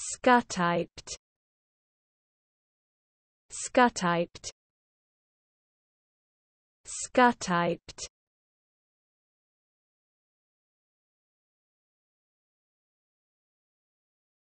Scutyped Scutyped Scutyped